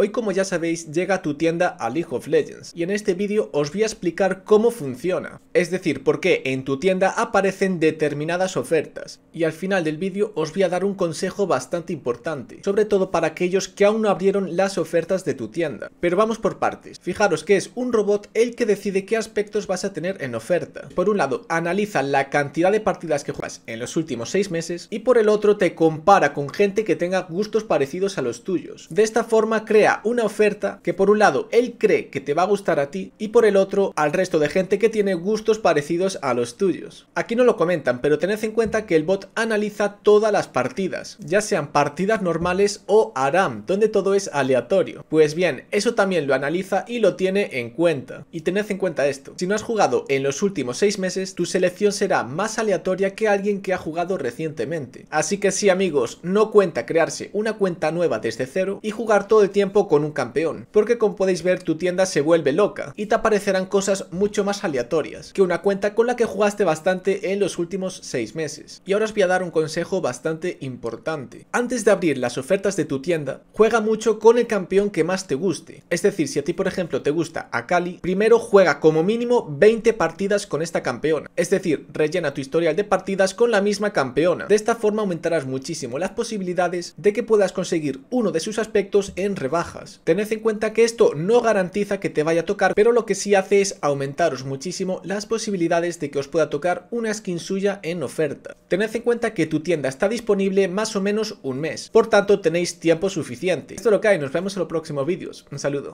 Hoy como ya sabéis llega a tu tienda a League of Legends y en este vídeo os voy a explicar cómo funciona, es decir, por qué en tu tienda aparecen determinadas ofertas y al final del vídeo os voy a dar un consejo bastante importante, sobre todo para aquellos que aún no abrieron las ofertas de tu tienda. Pero vamos por partes, fijaros que es un robot el que decide qué aspectos vas a tener en oferta. Por un lado analiza la cantidad de partidas que juegas en los últimos 6 meses y por el otro te compara con gente que tenga gustos parecidos a los tuyos. De esta forma crea una oferta que por un lado él cree que te va a gustar a ti y por el otro al resto de gente que tiene gustos parecidos a los tuyos. Aquí no lo comentan, pero tened en cuenta que el bot analiza todas las partidas, ya sean partidas normales o ARAM, donde todo es aleatorio. Pues bien, eso también lo analiza y lo tiene en cuenta. Y tened en cuenta esto, si no has jugado en los últimos 6 meses, tu selección será más aleatoria que alguien que ha jugado recientemente. Así que sí amigos, no cuenta crearse una cuenta nueva desde cero y jugar todo el tiempo con un campeón, porque como podéis ver tu tienda se vuelve loca y te aparecerán cosas mucho más aleatorias que una cuenta con la que jugaste bastante en los últimos 6 meses. Y ahora os voy a dar un consejo bastante importante. Antes de abrir las ofertas de tu tienda, juega mucho con el campeón que más te guste. Es decir, si a ti por ejemplo te gusta a Cali primero juega como mínimo 20 partidas con esta campeona. Es decir, rellena tu historial de partidas con la misma campeona. De esta forma aumentarás muchísimo las posibilidades de que puedas conseguir uno de sus aspectos en rebaja Tened en cuenta que esto no garantiza que te vaya a tocar, pero lo que sí hace es aumentaros muchísimo las posibilidades de que os pueda tocar una skin suya en oferta. Tened en cuenta que tu tienda está disponible más o menos un mes, por tanto tenéis tiempo suficiente. Esto lo que hay, nos vemos en los próximos vídeos. Un saludo.